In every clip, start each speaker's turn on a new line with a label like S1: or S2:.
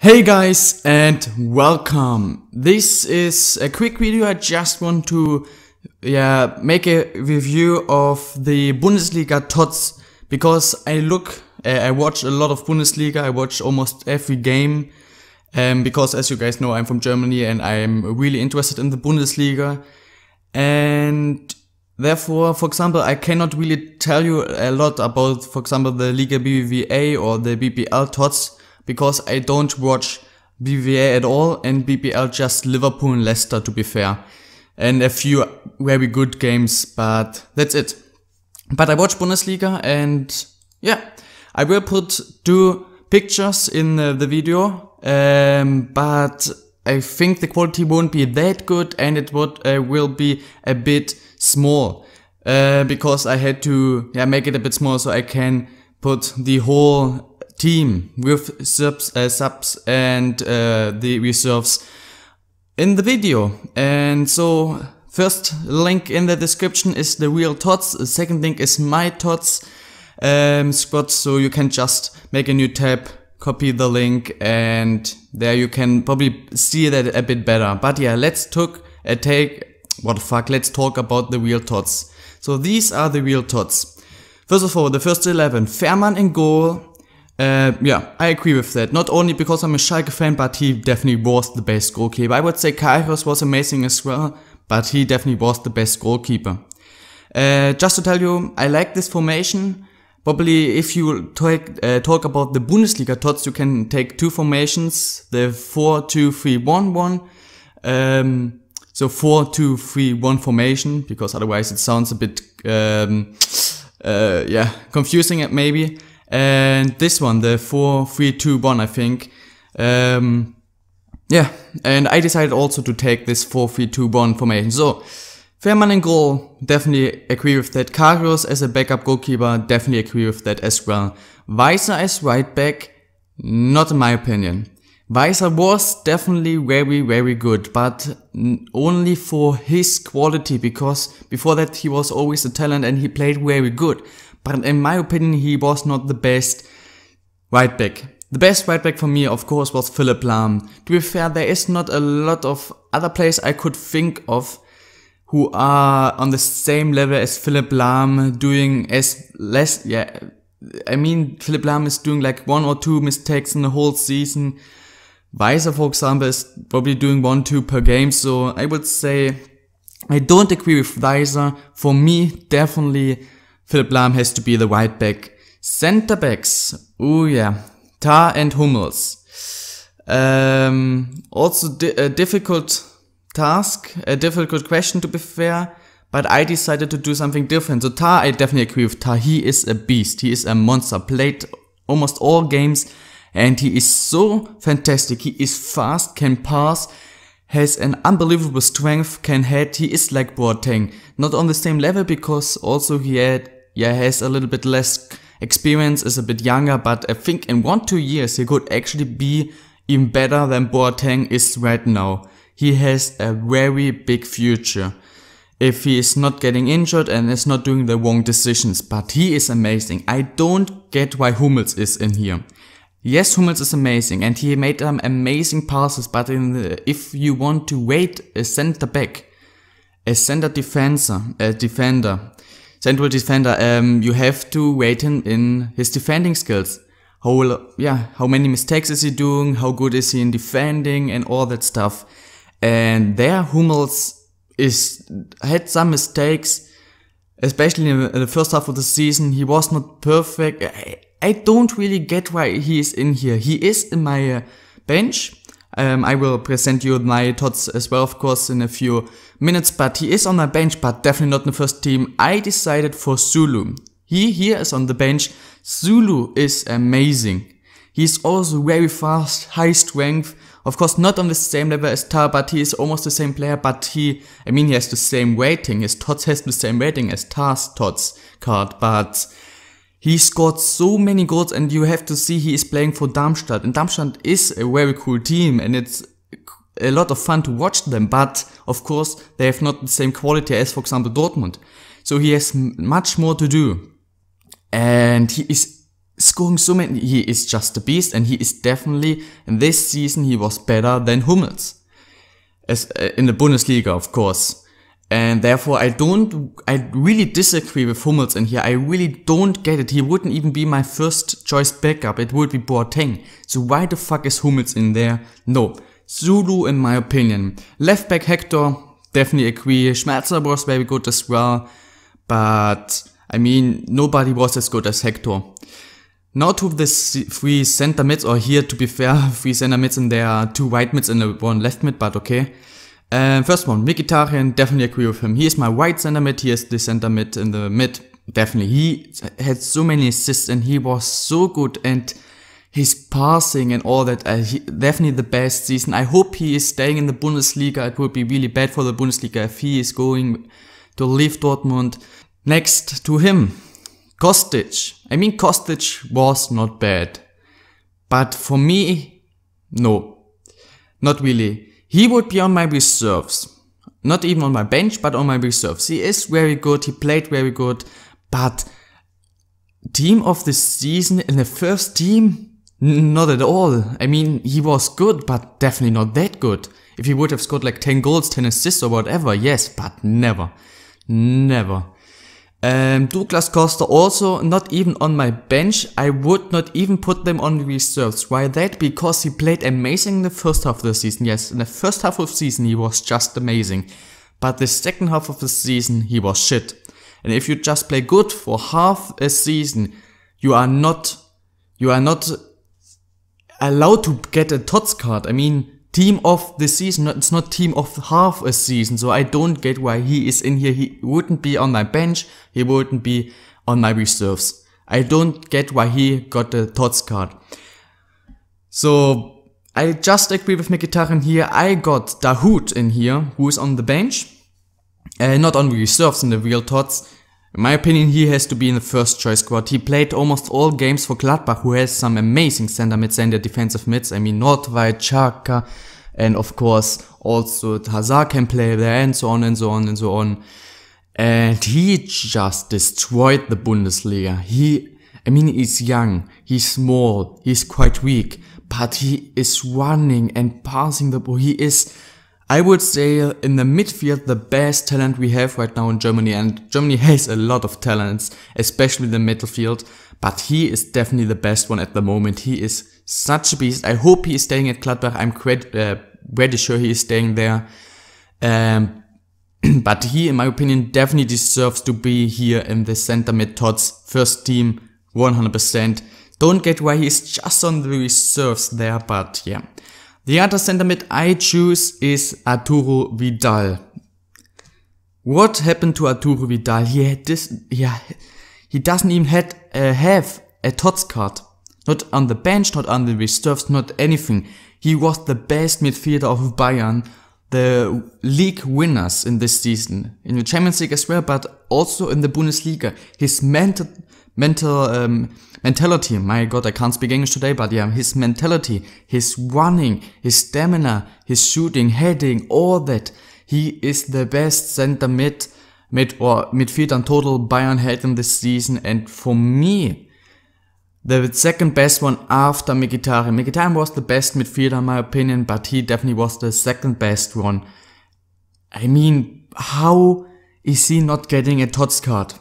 S1: Hey guys and welcome. This is a quick video. I just want to yeah, make a review of the Bundesliga tots because I look eh, I watch a lot of Bundesliga. I watch almost every game um, because as you guys know I'm from Germany and I'm really interested in the Bundesliga and Therefore, for example, I cannot really tell you a lot about, for example, the Liga BBVA or the BBL TOTS because I don't watch BVA at all and BPL just Liverpool and Leicester to be fair. And a few very good games, but that's it. But I watch Bundesliga and yeah, I will put two pictures in the, the video, um, but I think the quality won't be that good and it would, uh, will be a bit small. Uh, because I had to yeah, make it a bit small so I can put the whole team with subs, uh, subs and uh, the reserves in the video. And so first link in the description is the real tots. The second link is my tots um, squad. So you can just make a new tab, copy the link and there you can probably see that a bit better. But yeah, let's took a take. What the fuck? Let's talk about the real tots. So these are the real tots. First of all, the first 11, Fährmann in goal, uh, yeah, I agree with that. Not only because I'm a Schalke fan, but he definitely was the best goalkeeper. I would say Kairos was amazing as well, but he definitely was the best goalkeeper. Uh, just to tell you, I like this formation. Probably if you talk, uh, talk about the Bundesliga tots, you can take two formations, the 4-2-3-1-1. Um, so 4-2-3-1 formation, because otherwise it sounds a bit, um, uh, yeah, confusing maybe and this one, the 4321, I think. Um, yeah, and I decided also to take this 4321 formation. So, Fairman and goal, definitely agree with that. Carlos as a backup goalkeeper, definitely agree with that as well. Weiser as right back, not in my opinion. Weiser was definitely very, very good, but only for his quality because before that he was always a talent and he played very good. But in my opinion, he was not the best right back. The best right back for me, of course, was Philip Lahm. To be fair, there is not a lot of other players I could think of who are on the same level as Philip Lahm, doing as less, yeah, I mean, Philip Lahm is doing like one or two mistakes in the whole season. Weiser, for example, is probably doing one, two per game. So I would say I don't agree with Weiser. For me, definitely Philip Lahm has to be the right back. Centre backs. Oh yeah. Tar and Hummels. Um, also di a difficult task, a difficult question to be fair, but I decided to do something different. So Tar, I definitely agree with Tar. He is a beast. He is a monster. Played almost all games and he is so fantastic. He is fast, can pass, has an unbelievable strength, can head. He is like Boateng. Not on the same level because also he had yeah, has a little bit less experience, is a bit younger, but I think in one, two years he could actually be even better than Boateng is right now. He has a very big future if he is not getting injured and is not doing the wrong decisions, but he is amazing. I don't get why Hummels is in here. Yes, Hummels is amazing and he made um, amazing passes, but the, if you want to wait a center back, a center defender, a defender, central defender, um, you have to rate him in his defending skills. How yeah, how many mistakes is he doing? How good is he in defending and all that stuff? And there, Hummels is had some mistakes, especially in the first half of the season. He was not perfect. I, I don't really get why he is in here. He is in my uh, bench um, I will present you my thoughts as well, of course, in a few minutes, but he is on my bench, but definitely not in the first team. I decided for Zulu. He here is on the bench. Zulu is amazing. He's also very fast, high strength. Of course, not on the same level as Tar, but he is almost the same player, but he, I mean, he has the same rating. His Tots has the same rating as Tar's Tots card, but he scored so many goals and you have to see he is playing for Darmstadt. And Darmstadt is a very cool team and it's a lot of fun to watch them. But of course, they have not the same quality as, for example, Dortmund. So he has much more to do. And he is scoring so many. He is just a beast and he is definitely, in this season, he was better than Hummels. As, uh, in the Bundesliga, of course. And therefore, I don't, I really disagree with Hummels in here. I really don't get it. He wouldn't even be my first choice backup. It would be Boateng. So why the fuck is Hummels in there? No. Zulu, in my opinion. Left back Hector, definitely agree. Schmerzer was very good as well. But, I mean, nobody was as good as Hector. Now to the three center mids, or here to be fair, three center mids and there are two right mids and one left mid, but okay. Um, first one, Mkhitaryan, definitely agree with him. He is my right center mid, he is the center mid in the mid. Definitely. He had so many assists and he was so good and his passing and all that. Uh, he, definitely the best season. I hope he is staying in the Bundesliga. It would be really bad for the Bundesliga if he is going to leave Dortmund. Next to him, Kostic. I mean, Kostic was not bad. But for me, no. Not really. He would be on my reserves. Not even on my bench, but on my reserves. He is very good. He played very good. But team of the season in the first team? Not at all. I mean, he was good, but definitely not that good. If he would have scored like 10 goals, 10 assists or whatever, yes, but never. Never. Um, Douglas Costa also not even on my bench. I would not even put them on reserves. Why that? Because he played amazing in the first half of the season. Yes, in the first half of the season he was just amazing. But the second half of the season he was shit. And if you just play good for half a season, you are not you are not allowed to get a TOTS card. I mean, team of the season. It's not team of half a season. So I don't get why he is in here. He wouldn't be on my bench. He wouldn't be on my reserves. I don't get why he got the Tots card. So I just agree with Mkhitaryan here. I got Dahoud in here, who is on the bench. Uh, not on reserves in the real Tots. In my opinion, he has to be in the first choice squad. He played almost all games for Gladbach, who has some amazing center mids and their defensive mids. I mean, Nordweit, Chaka, and of course, also Hazard can play there, and so on and so on and so on. And he just destroyed the Bundesliga. He, I mean, he's young, he's small, he's quite weak, but he is running and passing the ball. He is I would say in the midfield, the best talent we have right now in Germany, and Germany has a lot of talents, especially the midfield, but he is definitely the best one at the moment. He is such a beast. I hope he is staying at Gladbach. I'm quite, uh, pretty sure he is staying there. Um, but he, in my opinion, definitely deserves to be here in the center mid Todd's first team 100%. Don't get why he's just on the reserves there, but yeah. The other center mid I choose is Arturo Vidal. What happened to Arturo Vidal? He had this, yeah, he doesn't even had, uh, have a TOTS card. Not on the bench, not on the reserves, not anything. He was the best midfielder of Bayern, the league winners in this season, in the Champions League as well, but also in the Bundesliga. His mental mental um, mentality. My God, I can't speak English today, but yeah, his mentality, his running, his stamina, his shooting, heading, all that. He is the best center mid, mid or midfield and total Bayern had in this season. And for me, the second best one after Mkhitaryan. Mkhitaryan was the best midfielder in my opinion, but he definitely was the second best one. I mean, how is he not getting a Tots card?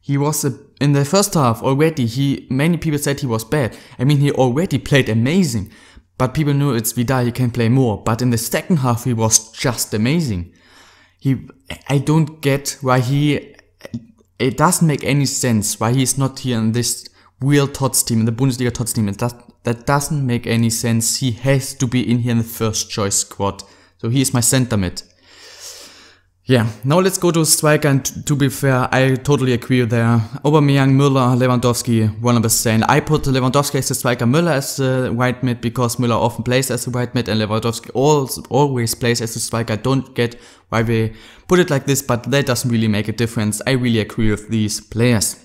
S1: He was a in the first half already he many people said he was bad. I mean he already played amazing, but people knew it's Vidal he can play more. But in the second half he was just amazing. He I don't get why he it doesn't make any sense why he is not here in this real Tots team, in the Bundesliga Tots team. It does, that doesn't make any sense. He has to be in here in the first choice squad. So he is my center mid. Yeah, now let's go to striker and to be fair, I totally agree there. Aubameyang, Müller, Lewandowski, 100%. I put Lewandowski as the striker, Müller as the right mid because Müller often plays as the right mid and Lewandowski always plays as the striker. I don't get why they put it like this, but that doesn't really make a difference. I really agree with these players.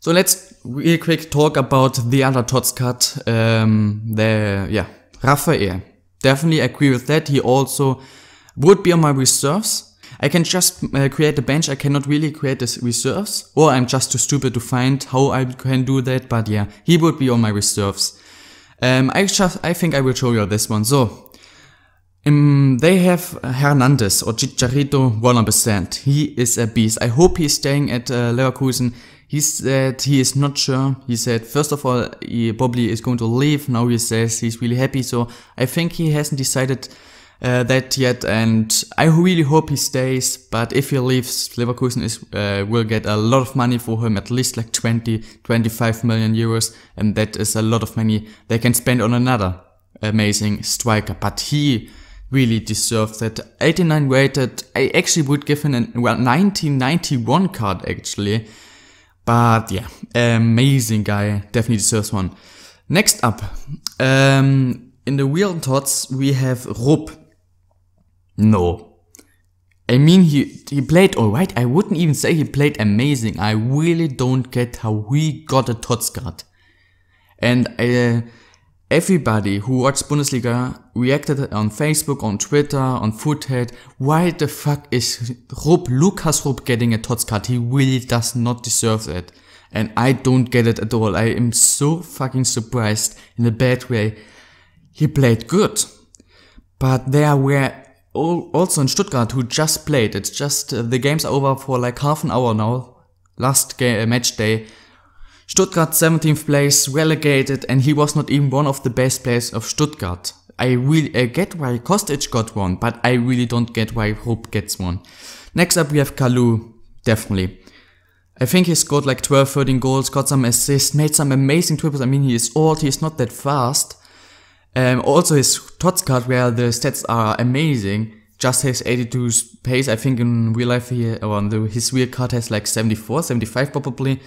S1: So let's real quick talk about the other Tots cut. Um, the, yeah, Raphael. Definitely agree with that. He also would be on my reserves. I can just uh, create a bench, I cannot really create this reserves, or I'm just too stupid to find how I can do that, but yeah, he would be on my reserves. Um, I just, I think I will show you this one. So, um, they have Hernandez or Chicharito 100%. He is a beast. I hope he's staying at uh, Leverkusen. He said he is not sure. He said, first of all, he probably is going to leave. Now he says he's really happy. So I think he hasn't decided uh, that yet, and I really hope he stays. But if he leaves, Leverkusen is uh, will get a lot of money for him, at least like 20, 25 million euros, and that is a lot of money they can spend on another amazing striker. But he really deserves that. 89 rated, I actually would give him a well 1991 card actually. But yeah, amazing guy, definitely deserves one. Next up, um, in the real thoughts, we have Rupp. No. I mean, he, he played alright. I wouldn't even say he played amazing. I really don't get how we got a Tots card. And uh, everybody who watched Bundesliga reacted on Facebook, on Twitter, on Foothead. Why the fuck is Rupp, Lukas Rupp getting a Tots card? He really does not deserve that. And I don't get it at all. I am so fucking surprised in a bad way. He played good. But there were also in Stuttgart who just played. It's just uh, the game's over for like half an hour now. Last game, uh, match day. Stuttgart 17th place, relegated, and he was not even one of the best players of Stuttgart. I really get why Kostic got one, but I really don't get why Hope gets one. Next up we have Kalu, definitely. I think he scored like 12, 13 goals, got some assists, made some amazing triples. I mean, he is old, he is not that fast, um, also, his Tots card, where the stats are amazing, just has 82 pace. I think in real life, he, uh, or the, his real card has like 74, 75 probably.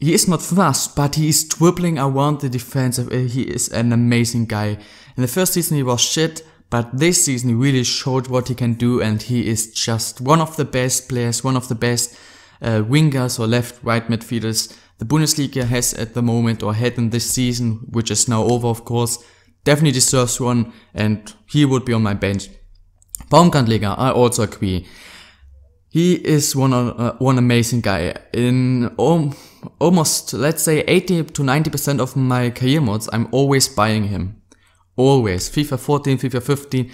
S1: He is not fast, but he is dribbling around the defense. Uh, he is an amazing guy. In the first season, he was shit, but this season, he really showed what he can do, and he is just one of the best players, one of the best uh, wingers or left right midfielders the Bundesliga has at the moment or had in this season, which is now over, of course definitely deserves one, and he would be on my bench. Baumgartlinger, I also agree. He is one uh, one amazing guy. In almost let's say 80 to 90 percent of my career modes, I'm always buying him. Always FIFA 14, FIFA 15.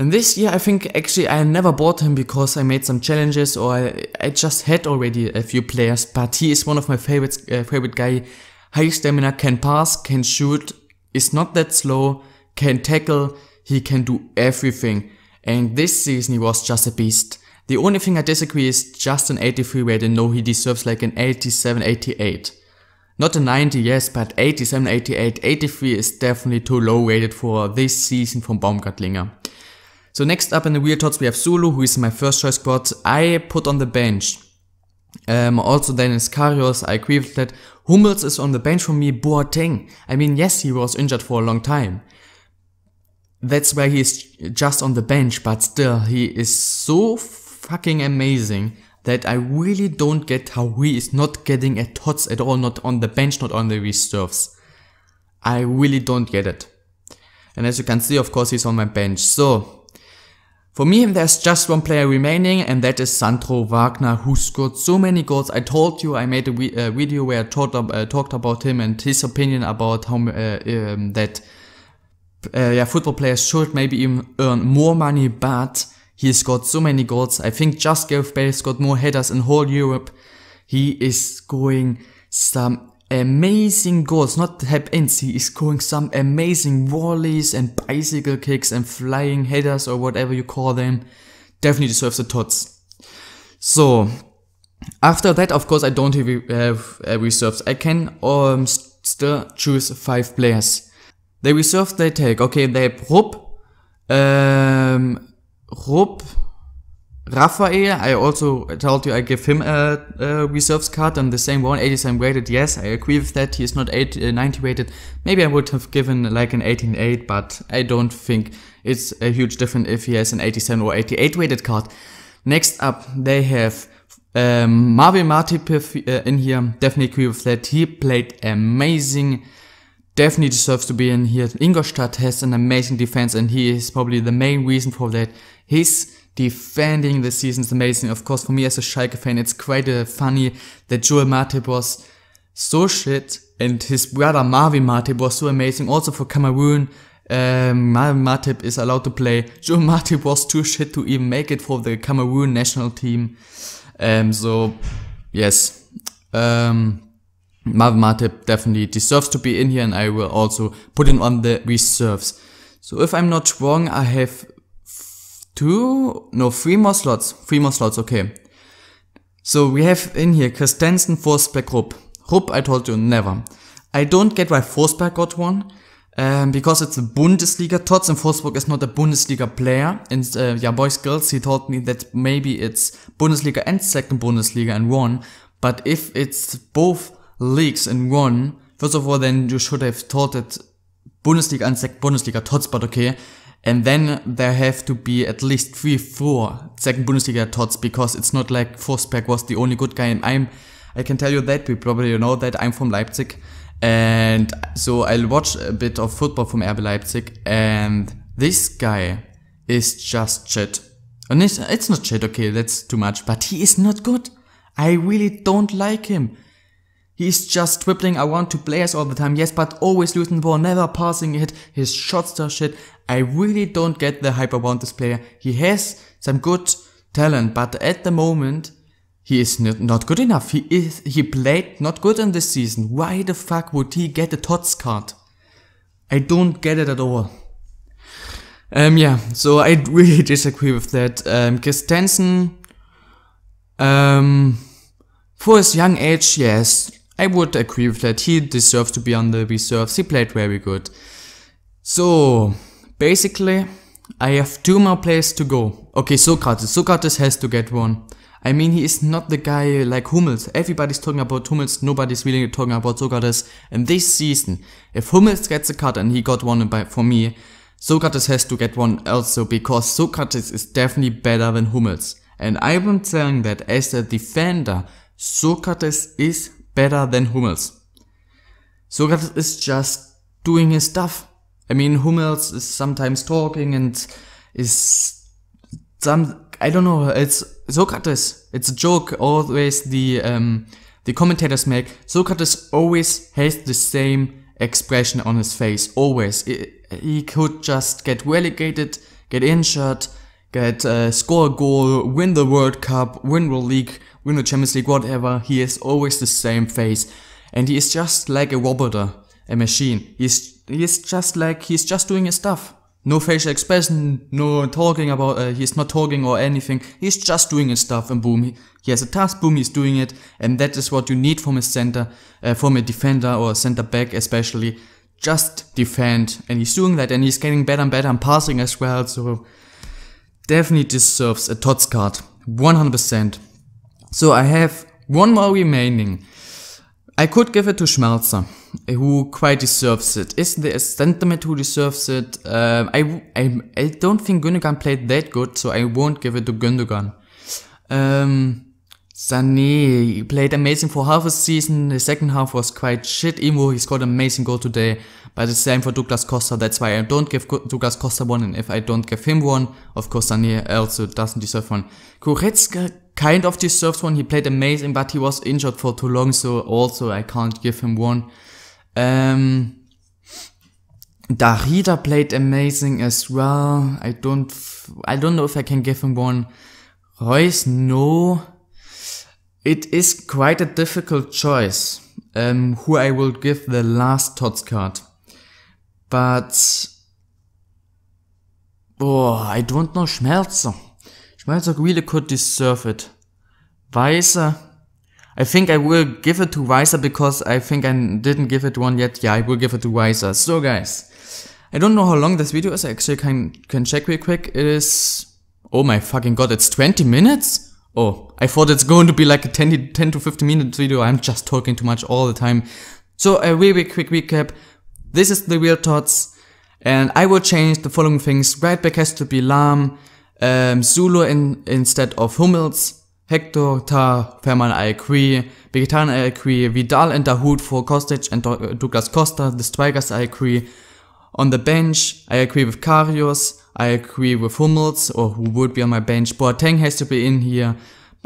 S1: And this year, I think actually I never bought him because I made some challenges or I, I just had already a few players. But he is one of my favorites. Uh, favorite guy. High stamina, can pass, can shoot, is not that slow, can tackle, he can do everything. And this season he was just a beast. The only thing I disagree is just an 83 weight and no he deserves like an 87, 88. Not a 90 yes, but 87, 88, 83 is definitely too low rated for this season from Baumgartlinger. So next up in the wheel thoughts we have Zulu who is my first choice squad. I put on the bench. Um, also Dennis agree with that. Hummels is on the bench for me, Boateng. I mean, yes, he was injured for a long time. That's why he's just on the bench, but still, he is so fucking amazing that I really don't get how he is not getting a tots at all, not on the bench, not on the reserves. I really don't get it. And as you can see, of course, he's on my bench. So, for me, there's just one player remaining and that is Sandro Wagner who scored so many goals. I told you I made a, a video where I talked, uh, talked, about him and his opinion about how uh, um, that uh, yeah, football players should maybe even earn more money, but he scored so many goals. I think just Gareth Bale scored more headers in whole Europe. He is scoring some amazing goals, not have ends. is scoring some amazing volleys and bicycle kicks and flying headers or whatever you call them. Definitely deserves the tots. So, after that, of course, I don't have reserves. I can um, still choose five players. The reserves they take, okay, they have Rupp, um, Rupp, Rafael, I also told you I give him a, a reserves card on the same 187 87 weighted, yes, I agree with that, He is not uh, 90 weighted, maybe I would have given like an 18-8, but I don't think it's a huge difference if he has an 87 or 88 weighted card. Next up, they have um, Marvin Martipiv uh, in here, definitely agree with that, he played amazing, definitely deserves to be in here, Ingolstadt has an amazing defense and he is probably the main reason for that, he's defending the season is amazing. Of course, for me as a Schalke fan, it's quite uh, funny that Joel Matip was so shit and his brother Marvin Matip was so amazing. Also for Cameroon, um, Marvin Matip is allowed to play. Joel Matip was too shit to even make it for the Cameroon national team. Um, so, yes. Um, Marvin Matip definitely deserves to be in here and I will also put him on the reserves. So if I'm not wrong, I have two, no, three more slots, three more slots, okay. So we have in here Christensen, Forsberg, Rupp. Rupp, I told you, never. I don't get why Forsberg got one, um, because it's a Bundesliga. Tots and Forsberg is not a Bundesliga player. And uh, yeah, boys, girls, he told me that maybe it's Bundesliga and second Bundesliga in one. But if it's both leagues in one, first of all, then you should have thought that Bundesliga and second Bundesliga tots, but okay. And then there have to be at least three, four second Bundesliga tots because it's not like Forsberg was the only good guy. And I'm, I can tell you that we probably know that I'm from Leipzig, and so I'll watch a bit of football from RB Leipzig. And this guy is just shit. And it's, it's not shit. Okay, that's too much. But he is not good. I really don't like him. He's just dribbling want to players all the time, yes, but always losing ball, never passing it, his shots are shit. I really don't get the hype around this player. He has some good talent, but at the moment, he is not good enough. He is he played not good in this season. Why the fuck would he get a TOTS card? I don't get it at all. Um, yeah, so I really disagree with that. Um, Kristensen. um, for his young age, yes, I would agree with that. He deserves to be on the reserves. He played very good. So, basically, I have two more players to go. Okay, Socrates. Socrates has to get one. I mean, he is not the guy like Hummels. Everybody's talking about Hummels, nobody's really talking about Socrates. And this season, if Hummels gets a cut and he got one by, for me, Socrates has to get one also because Socrates is definitely better than Hummels. And i am telling saying that as a defender, Socrates is better than Hummels. Socrates is just doing his stuff. I mean, Hummels is sometimes talking and is some, I don't know, it's Socrates. It's a joke always the, um, the commentators make. Socrates always has the same expression on his face, always. It, he could just get relegated, get injured, get uh, score a goal, win the World Cup, win the league, win the Champions League, whatever. He is always the same face, and he is just like a robot, a machine. He's he's just like he's just doing his stuff. No facial expression, no talking about. Uh, he's not talking or anything. He's just doing his stuff, and boom, he, he, has a task. Boom, he's doing it, and that is what you need from a center, uh, from a defender or a center back, especially. Just defend, and he's doing that, and he's getting better and better and passing as well. So definitely deserves a TOTS card. 100%. So I have one more remaining. I could give it to Schmelzer, who quite deserves it. Is there a sentiment who deserves it? Um, I, I, I don't think Gundogan played that good, so I won't give it to Gundogan. Um, Sané, he played amazing for half a season, the second half was quite shit, Imo, he scored an amazing goal today, but the same for Douglas Costa, that's why I don't give Douglas Costa one, and if I don't give him one, of course Sané also doesn't deserve one. Kuretska kind of deserves one, he played amazing, but he was injured for too long, so also I can't give him one. Um, Darida played amazing as well. I don't, I don't know if I can give him one. Royce, no. It is quite a difficult choice um, who I will give the last Tots card. But... Oh, I don't know Schmelzer. Schmelzer really could deserve it. Weiser. I think I will give it to Weiser because I think I didn't give it one yet. Yeah, I will give it to Weiser. So guys, I don't know how long this video is. I actually can, can check real quick. It is... Oh my fucking god, it's 20 minutes? Oh, I thought it's going to be like a 10, 10 to 15 minutes video. I'm just talking too much all the time. So a very, quick recap. This is the real thoughts. And I will change the following things. Right back has to be Lam, um, Zulu in, instead of Hummels, Hector, Tar, Ferman, I agree, Vegetarian, I agree, Vidal and Dahoud for Kostic and Douglas Costa, the strikers, I agree. On the bench, I agree with Karius. I agree with Hummels, or who would be on my bench. Boateng has to be in here.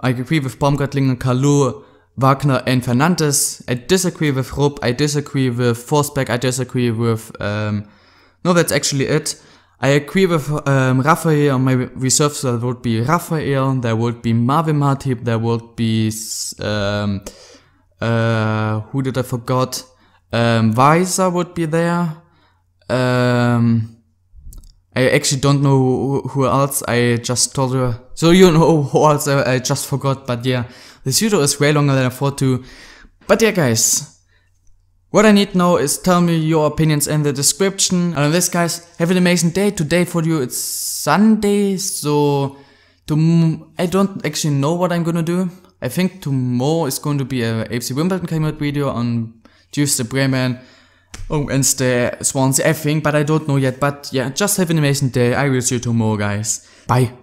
S1: I agree with Baumgartlinger, Kalu, Wagner, and Fernandes. I disagree with Rupp. I disagree with Forsberg. I disagree with. Um, no, that's actually it. I agree with um, Raphael. My reserves that would be Raphael. There would be Marvin Matip. There would be um, uh, who did I forgot? Um, Weiser would be there. Um, I actually don't know who else I just told her. So you know who else I, just forgot, but yeah, the video is way longer than I thought to. But yeah guys, what I need now is tell me your opinions in the description. And on this guys, have an amazing day. Today for you it's Sunday, so tom I don't actually know what I'm gonna do. I think tomorrow is going to be a AFC Wimbledon out video on Tuesday Bremen. Oh, and the swans, everything, but I don't know yet. But yeah, just have an amazing day. I will see you tomorrow, guys. Bye.